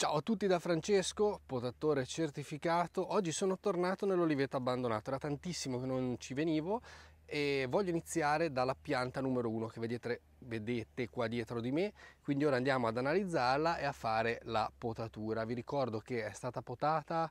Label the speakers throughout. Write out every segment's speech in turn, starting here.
Speaker 1: Ciao a tutti da Francesco, potatore certificato. Oggi sono tornato nell'oliveto abbandonato, era tantissimo che non ci venivo e voglio iniziare dalla pianta numero 1 che vedete, vedete, qua dietro di me. Quindi ora andiamo ad analizzarla e a fare la potatura. Vi ricordo che è stata potata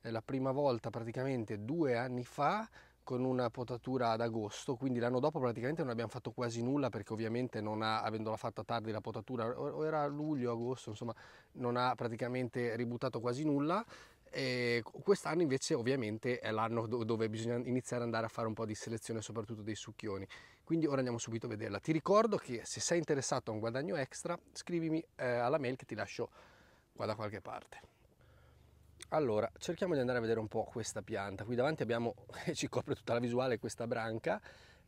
Speaker 1: eh, la prima volta praticamente due anni fa con una potatura ad agosto, quindi l'anno dopo praticamente non abbiamo fatto quasi nulla perché ovviamente non ha, avendola fatta tardi la potatura, o era luglio, agosto, insomma, non ha praticamente ributtato quasi nulla. E quest'anno invece ovviamente è l'anno dove bisogna iniziare ad andare a fare un po' di selezione soprattutto dei succhioni quindi ora andiamo subito a vederla ti ricordo che se sei interessato a un guadagno extra scrivimi eh, alla mail che ti lascio qua da qualche parte allora, cerchiamo di andare a vedere un po' questa pianta. Qui davanti abbiamo, ci copre tutta la visuale, questa branca.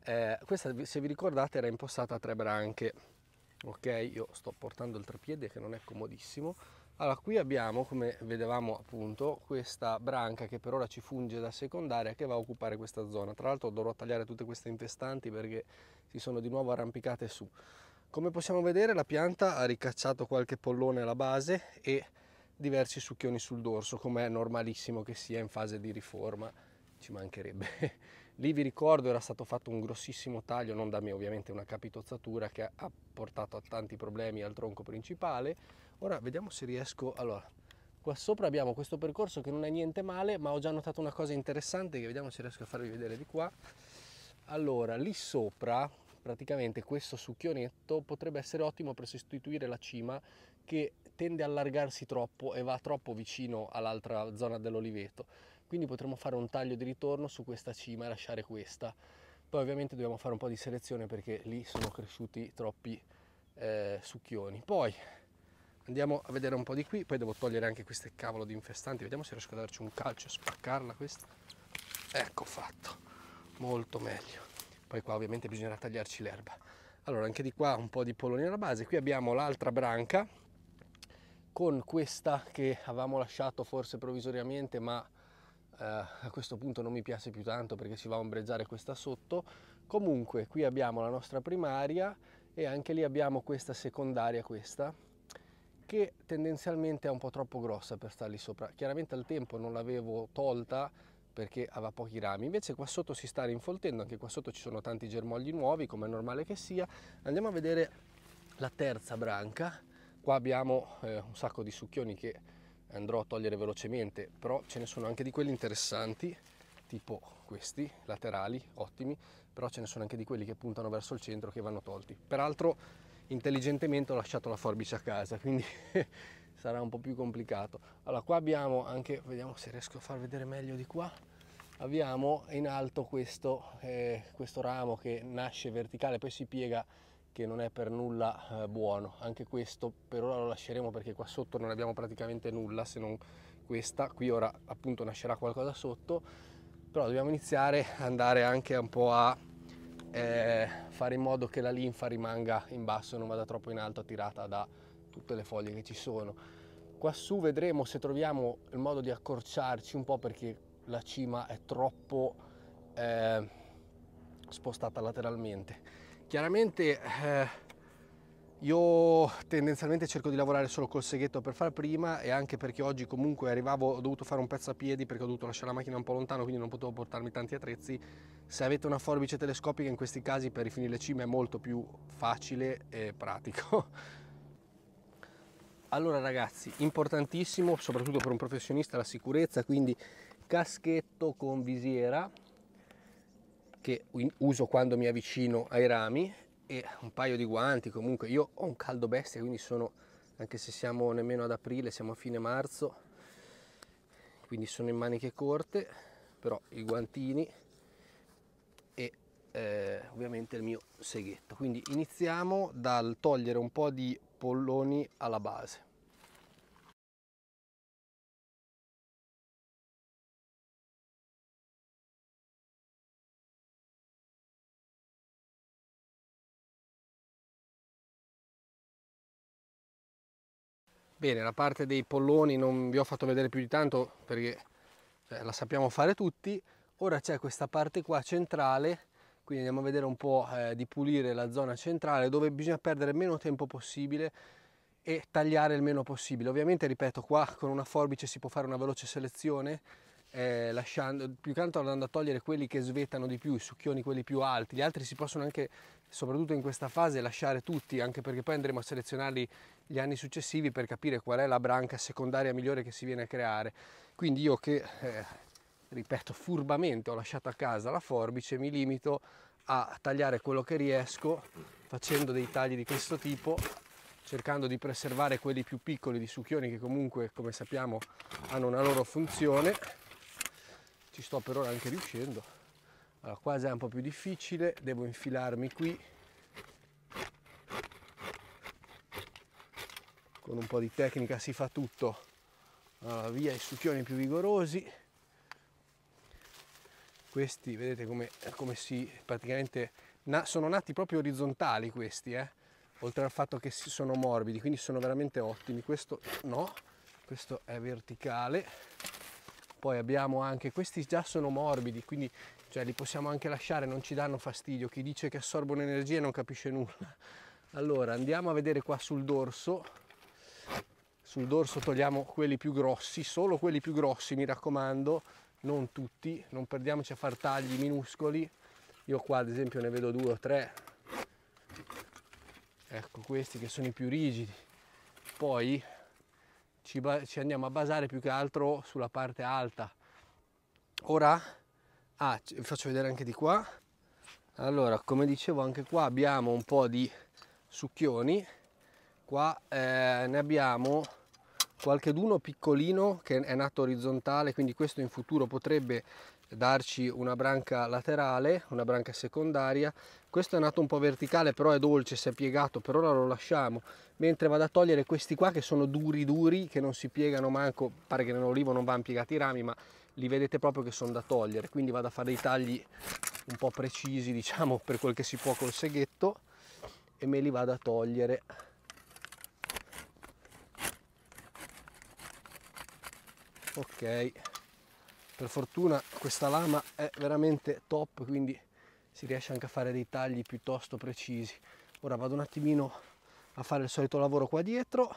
Speaker 1: Eh, questa, se vi ricordate, era impostata a tre branche. Ok, io sto portando il trapiede che non è comodissimo. Allora, qui abbiamo, come vedevamo appunto, questa branca che per ora ci funge da secondaria che va a occupare questa zona. Tra l'altro dovrò tagliare tutte queste infestanti perché si sono di nuovo arrampicate su. Come possiamo vedere la pianta ha ricacciato qualche pollone alla base e diversi succhioni sul dorso, come è normalissimo che sia in fase di riforma, ci mancherebbe. Lì vi ricordo era stato fatto un grossissimo taglio, non da me ovviamente, una capitozzatura che ha portato a tanti problemi al tronco principale. Ora vediamo se riesco... Allora, qua sopra abbiamo questo percorso che non è niente male, ma ho già notato una cosa interessante che vediamo se riesco a farvi vedere di qua. Allora, lì sopra praticamente questo succhionetto potrebbe essere ottimo per sostituire la cima che tende a allargarsi troppo e va troppo vicino all'altra zona dell'oliveto. Quindi potremmo fare un taglio di ritorno su questa cima e lasciare questa. Poi ovviamente dobbiamo fare un po' di selezione perché lì sono cresciuti troppi eh, succhioni. Poi andiamo a vedere un po' di qui, poi devo togliere anche queste cavolo di infestanti, vediamo se riesco a darci un calcio e spaccarla questa. Ecco fatto, molto meglio. Poi qua ovviamente bisognerà tagliarci l'erba. Allora anche di qua un po' di poloni alla base, qui abbiamo l'altra branca con questa che avevamo lasciato forse provvisoriamente ma eh, a questo punto non mi piace più tanto perché si va a ombreggiare questa sotto comunque qui abbiamo la nostra primaria e anche lì abbiamo questa secondaria questa che tendenzialmente è un po' troppo grossa per star lì sopra chiaramente al tempo non l'avevo tolta perché aveva pochi rami invece qua sotto si sta rinfoltendo anche qua sotto ci sono tanti germogli nuovi come è normale che sia andiamo a vedere la terza branca Qua abbiamo eh, un sacco di succhioni che andrò a togliere velocemente, però ce ne sono anche di quelli interessanti, tipo questi, laterali, ottimi, però ce ne sono anche di quelli che puntano verso il centro che vanno tolti. Peraltro intelligentemente ho lasciato la forbice a casa, quindi sarà un po' più complicato. Allora qua abbiamo anche, vediamo se riesco a far vedere meglio di qua, abbiamo in alto questo, eh, questo ramo che nasce verticale, poi si piega che non è per nulla eh, buono. Anche questo per ora lo lasceremo perché qua sotto non abbiamo praticamente nulla se non questa. Qui ora appunto nascerà qualcosa sotto, però dobbiamo iniziare ad andare anche un po' a eh, fare in modo che la linfa rimanga in basso e non vada troppo in alto tirata da tutte le foglie che ci sono. Quassù vedremo se troviamo il modo di accorciarci un po' perché la cima è troppo eh, spostata lateralmente Chiaramente eh, io tendenzialmente cerco di lavorare solo col seghetto per far prima e anche perché oggi comunque arrivavo, ho dovuto fare un pezzo a piedi perché ho dovuto lasciare la macchina un po' lontano quindi non potevo portarmi tanti attrezzi. Se avete una forbice telescopica in questi casi per rifinire le cime è molto più facile e pratico. Allora ragazzi, importantissimo soprattutto per un professionista la sicurezza, quindi caschetto con visiera, che uso quando mi avvicino ai rami e un paio di guanti comunque io ho un caldo bestia quindi sono anche se siamo nemmeno ad aprile siamo a fine marzo quindi sono in maniche corte però i guantini e eh, ovviamente il mio seghetto quindi iniziamo dal togliere un po' di polloni alla base Bene, la parte dei polloni non vi ho fatto vedere più di tanto perché cioè, la sappiamo fare tutti. Ora c'è questa parte qua centrale, quindi andiamo a vedere un po' eh, di pulire la zona centrale dove bisogna perdere meno tempo possibile e tagliare il meno possibile. Ovviamente, ripeto, qua con una forbice si può fare una veloce selezione, eh, lasciando, più che altro andando a togliere quelli che svettano di più, i succhioni quelli più alti. Gli altri si possono anche, soprattutto in questa fase, lasciare tutti, anche perché poi andremo a selezionarli gli anni successivi per capire qual è la branca secondaria migliore che si viene a creare. Quindi io che, eh, ripeto, furbamente ho lasciato a casa la forbice, mi limito a tagliare quello che riesco facendo dei tagli di questo tipo cercando di preservare quelli più piccoli di succhioni che comunque come sappiamo hanno una loro funzione ci sto per ora anche riuscendo allora qua già è un po' più difficile devo infilarmi qui con un po' di tecnica si fa tutto allora, via i succhioni più vigorosi questi vedete come, come si praticamente na, sono nati proprio orizzontali questi eh? oltre al fatto che sono morbidi quindi sono veramente ottimi questo no questo è verticale poi abbiamo anche questi già sono morbidi quindi cioè, li possiamo anche lasciare non ci danno fastidio chi dice che assorbono energia non capisce nulla allora andiamo a vedere qua sul dorso sul dorso togliamo quelli più grossi, solo quelli più grossi mi raccomando, non tutti, non perdiamoci a far tagli minuscoli, io qua ad esempio ne vedo due o tre, ecco questi che sono i più rigidi, poi ci, ci andiamo a basare più che altro sulla parte alta, ora ah, vi faccio vedere anche di qua, allora come dicevo anche qua abbiamo un po' di succhioni, qua eh, ne abbiamo qualche qualcheduno piccolino che è nato orizzontale, quindi questo in futuro potrebbe darci una branca laterale, una branca secondaria. Questo è nato un po' verticale, però è dolce, si è piegato, per ora lo lasciamo. Mentre vado a togliere questi qua che sono duri duri, che non si piegano manco, pare che nell'olivo non vanno piegati i rami, ma li vedete proprio che sono da togliere. Quindi vado a fare dei tagli un po' precisi, diciamo, per quel che si può col seghetto e me li vado a togliere ok per fortuna questa lama è veramente top quindi si riesce anche a fare dei tagli piuttosto precisi ora vado un attimino a fare il solito lavoro qua dietro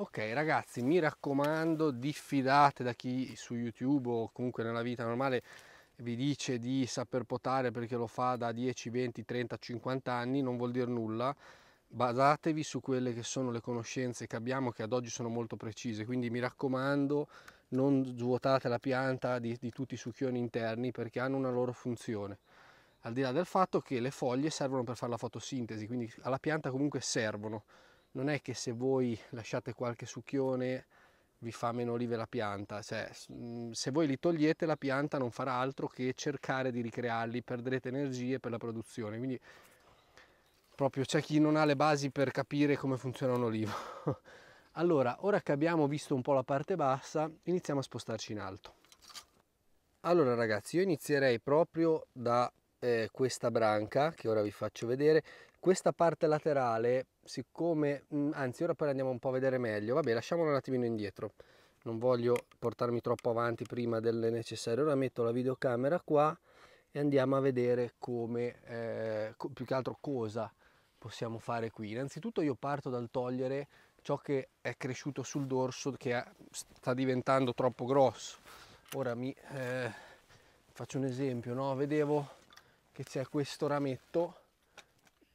Speaker 1: Ok ragazzi, mi raccomando, diffidate da chi su YouTube o comunque nella vita normale vi dice di saper potare perché lo fa da 10, 20, 30, 50 anni, non vuol dire nulla. Basatevi su quelle che sono le conoscenze che abbiamo che ad oggi sono molto precise, quindi mi raccomando non svuotate la pianta di, di tutti i succhioni interni perché hanno una loro funzione. Al di là del fatto che le foglie servono per fare la fotosintesi, quindi alla pianta comunque servono non è che se voi lasciate qualche succhione vi fa meno olive la pianta, cioè, mm, se voi li togliete la pianta non farà altro che cercare di ricrearli, perderete energie per la produzione, quindi proprio c'è chi non ha le basi per capire come funziona un olivo. allora, ora che abbiamo visto un po' la parte bassa, iniziamo a spostarci in alto. Allora ragazzi, io inizierei proprio da eh, questa branca che ora vi faccio vedere, questa parte laterale siccome mm, anzi ora poi andiamo un po' a vedere meglio vabbè lasciamolo un attimino indietro non voglio portarmi troppo avanti prima del necessario ora metto la videocamera qua e andiamo a vedere come eh, più che altro cosa possiamo fare qui innanzitutto io parto dal togliere ciò che è cresciuto sul dorso che sta diventando troppo grosso ora mi eh, faccio un esempio no? vedevo che c'è questo rametto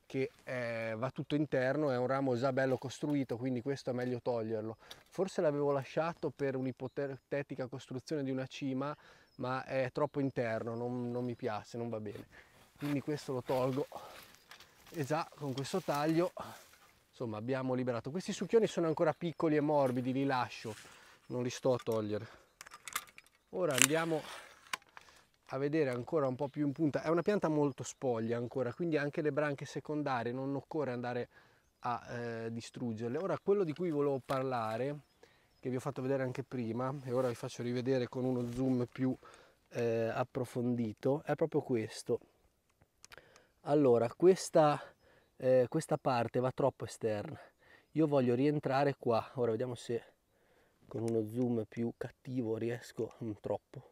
Speaker 1: che è, eh, va tutto interno, è un ramo già bello costruito, quindi questo è meglio toglierlo. Forse l'avevo lasciato per un'ipotetica costruzione di una cima, ma è troppo interno, non, non mi piace, non va bene. Quindi questo lo tolgo e già con questo taglio insomma abbiamo liberato. Questi succhioni sono ancora piccoli e morbidi, li lascio, non li sto a togliere. Ora andiamo a vedere ancora un po' più in punta, è una pianta molto spoglia ancora, quindi anche le branche secondarie non occorre andare a eh, distruggerle. Ora quello di cui volevo parlare, che vi ho fatto vedere anche prima, e ora vi faccio rivedere con uno zoom più eh, approfondito, è proprio questo. Allora, questa, eh, questa parte va troppo esterna. Io voglio rientrare qua, ora vediamo se con uno zoom più cattivo riesco, mm, troppo,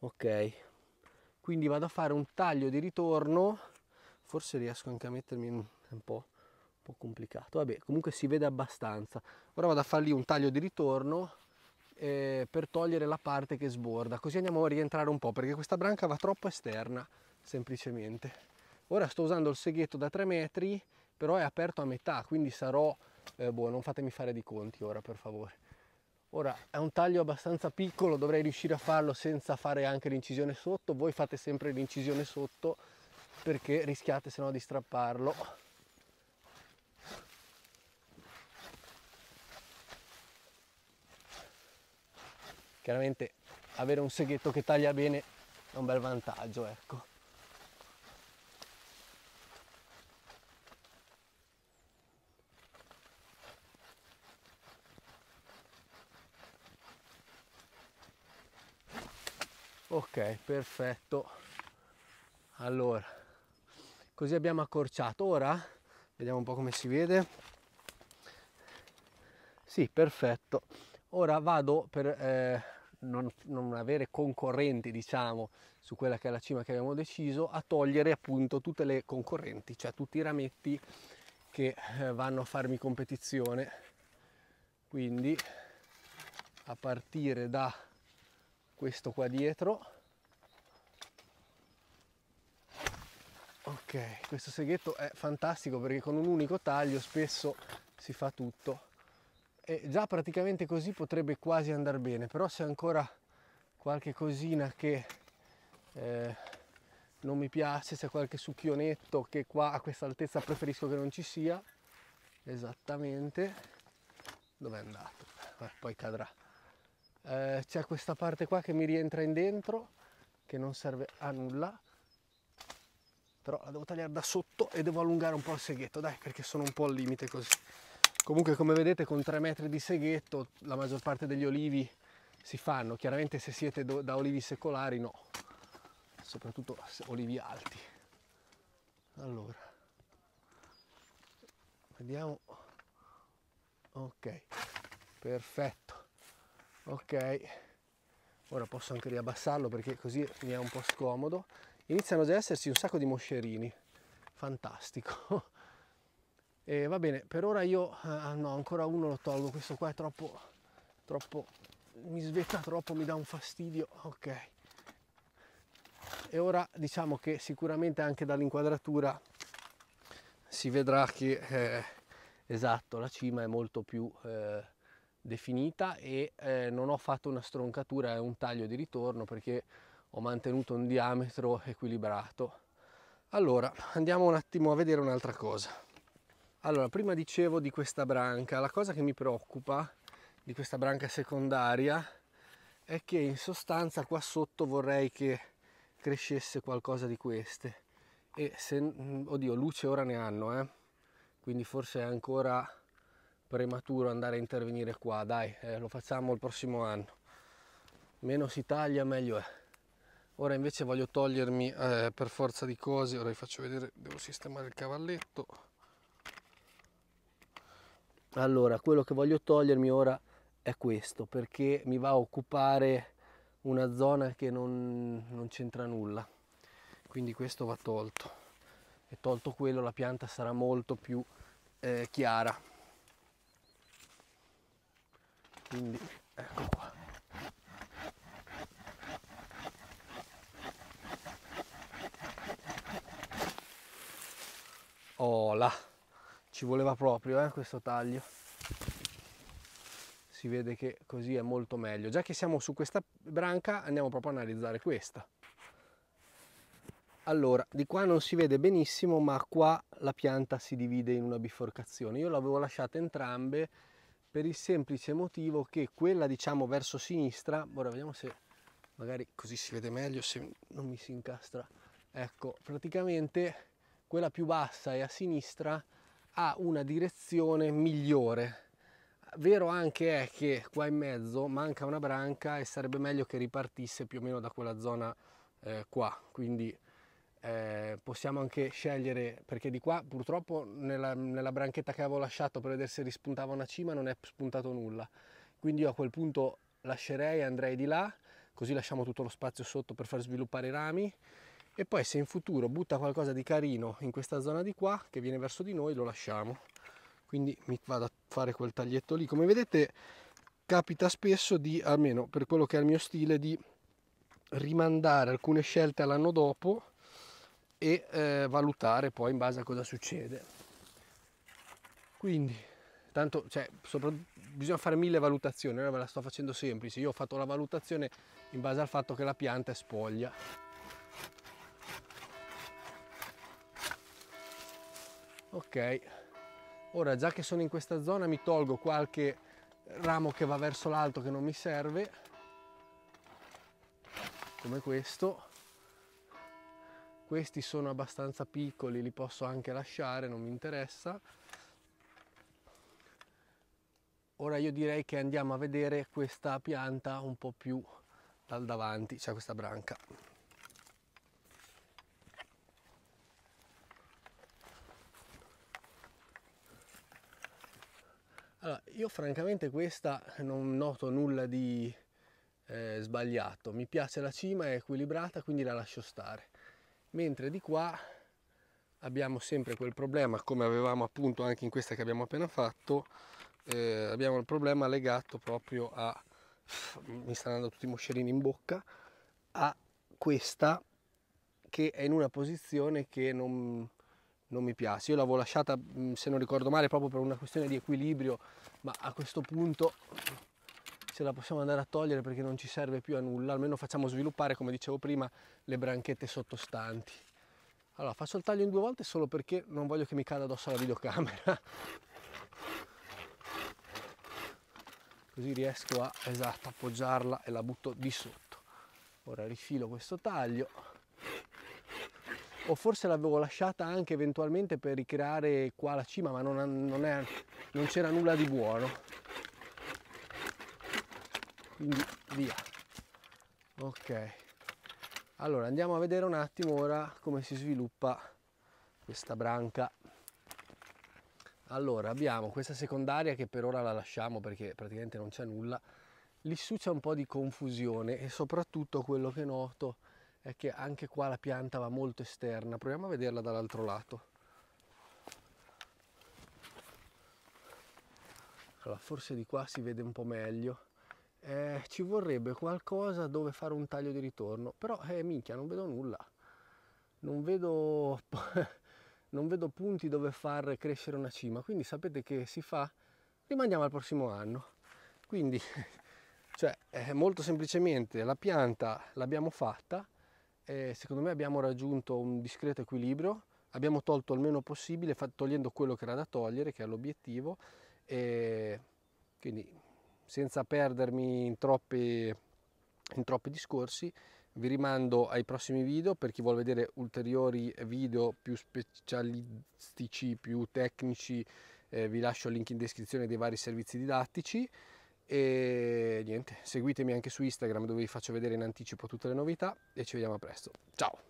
Speaker 1: ok, quindi vado a fare un taglio di ritorno forse riesco anche a mettermi un, un po' un po' complicato vabbè comunque si vede abbastanza ora vado a fare lì un taglio di ritorno eh, per togliere la parte che sborda così andiamo a rientrare un po' perché questa branca va troppo esterna semplicemente ora sto usando il seghetto da 3 metri però è aperto a metà quindi sarò eh, boh non fatemi fare di conti ora per favore Ora è un taglio abbastanza piccolo, dovrei riuscire a farlo senza fare anche l'incisione sotto, voi fate sempre l'incisione sotto perché rischiate se no di strapparlo. Chiaramente avere un seghetto che taglia bene è un bel vantaggio, ecco. ok perfetto allora così abbiamo accorciato ora vediamo un po' come si vede sì perfetto ora vado per eh, non, non, avere concorrenti diciamo su quella che è la cima che abbiamo deciso a togliere appunto tutte le concorrenti cioè tutti i rametti che eh, vanno a farmi competizione quindi a partire da questo qua dietro ok questo seghetto è fantastico perché con un unico taglio spesso si fa tutto e già praticamente così potrebbe quasi andare bene però se ancora qualche cosina che eh, non mi piace se qualche succhionetto che qua a questa altezza preferisco che non ci sia esattamente dove è andato eh, poi cadrà eh, c'è questa parte qua che mi rientra in dentro che non serve a nulla però la devo tagliare da sotto e devo allungare un po' il seghetto dai perché sono un po' al limite così comunque come vedete con 3 metri di seghetto la maggior parte degli olivi si fanno chiaramente se siete da olivi secolari no soprattutto olivi alti allora vediamo ok perfetto ok ora posso anche riabbassarlo perché così mi è un po' scomodo iniziano già ad esserci un sacco di moscerini fantastico e va bene per ora io eh, ah no ancora uno lo tolgo questo qua è troppo troppo mi svetta troppo mi dà un fastidio ok e ora diciamo che sicuramente anche dall'inquadratura si vedrà che eh, esatto la cima è molto più eh, definita e eh, non ho fatto una stroncatura e un taglio di ritorno perché ho mantenuto un diametro equilibrato. Allora, andiamo un attimo a vedere un'altra cosa. Allora, prima dicevo di questa branca, la cosa che mi preoccupa di questa branca secondaria è che in sostanza qua sotto vorrei che crescesse qualcosa di queste e se mm, oddio luce ora ne hanno eh quindi forse è ancora prematuro andare a intervenire qua, dai, eh, lo facciamo il prossimo anno. Meno si taglia, meglio è. Ora invece voglio togliermi eh, per forza di cose, ora vi faccio vedere, devo sistemare il cavalletto. Allora, quello che voglio togliermi ora è questo, perché mi va a occupare una zona che non, non c'entra nulla. Quindi questo va tolto. E tolto quello la pianta sarà molto più eh, chiara quindi ecco qua oh là ci voleva proprio eh, questo taglio si vede che così è molto meglio già che siamo su questa branca andiamo proprio a analizzare questa allora di qua non si vede benissimo ma qua la pianta si divide in una biforcazione io l'avevo lasciata entrambe per il semplice motivo che quella diciamo verso sinistra, ora vediamo se magari così si vede meglio, se non mi si incastra, ecco, praticamente quella più bassa e a sinistra ha una direzione migliore. Vero anche è che qua in mezzo manca una branca e sarebbe meglio che ripartisse più o meno da quella zona eh, qua, quindi eh, possiamo anche scegliere perché di qua purtroppo nella, nella, branchetta che avevo lasciato per vedere se rispuntava una cima non è spuntato nulla quindi io a quel punto lascerei andrei di là così lasciamo tutto lo spazio sotto per far sviluppare i rami e poi se in futuro butta qualcosa di carino in questa zona di qua che viene verso di noi lo lasciamo quindi mi vado a fare quel taglietto lì come vedete capita spesso di almeno per quello che è il mio stile di rimandare alcune scelte all'anno dopo e eh, valutare poi in base a cosa succede. Quindi, tanto, cioè, sopra, bisogna fare mille valutazioni, ora ve la sto facendo semplice, io ho fatto la valutazione in base al fatto che la pianta è spoglia. Ok, ora già che sono in questa zona mi tolgo qualche ramo che va verso l'alto che non mi serve, come questo, questi sono abbastanza piccoli li posso anche lasciare non mi interessa ora io direi che andiamo a vedere questa pianta un po' più dal davanti cioè questa branca Allora, io francamente questa non noto nulla di eh, sbagliato, mi piace la cima, è equilibrata, quindi la lascio stare mentre di qua abbiamo sempre quel problema come avevamo appunto anche in questa che abbiamo appena fatto eh, abbiamo il problema legato proprio a mi stanno andando tutti i moscerini in bocca a questa che è in una posizione che non, non mi piace. Io l'avevo lasciata, mm, se non ricordo male, proprio per una questione di equilibrio, ma a questo punto ce la possiamo andare a togliere perché non ci serve più a nulla, almeno facciamo sviluppare, come dicevo prima, le branchette sottostanti. Allora, faccio il taglio in due volte solo perché non voglio che mi cada addosso la videocamera. Così riesco a, esatto, appoggiarla e la butto di sotto. Ora rifilo questo taglio. O forse l'avevo lasciata anche eventualmente per ricreare qua la cima, ma non, non, non c'era nulla di buono quindi via ok allora andiamo a vedere un attimo ora come si sviluppa questa branca allora abbiamo questa secondaria che per ora la lasciamo perché praticamente non c'è nulla lì su c'è un po' di confusione e soprattutto quello che noto è che anche qua la pianta va molto esterna proviamo a vederla dall'altro lato allora forse di qua si vede un po' meglio eh, ci vorrebbe qualcosa dove fare un taglio di ritorno, però eh, minchia non vedo nulla, non vedo, non vedo punti dove far crescere una cima, quindi sapete che si fa, rimandiamo al prossimo anno. Quindi, cioè, eh, molto semplicemente la pianta l'abbiamo fatta, eh, secondo me abbiamo raggiunto un discreto equilibrio, abbiamo tolto il meno possibile, togliendo quello che era da togliere, che è l'obiettivo, e quindi senza perdermi in troppi, in troppi discorsi, vi rimando ai prossimi video per chi vuole vedere ulteriori video più specialistici, più tecnici, eh, vi lascio il link in descrizione dei vari servizi didattici e niente, seguitemi anche su Instagram dove vi faccio vedere in anticipo tutte le novità e ci vediamo presto. Ciao!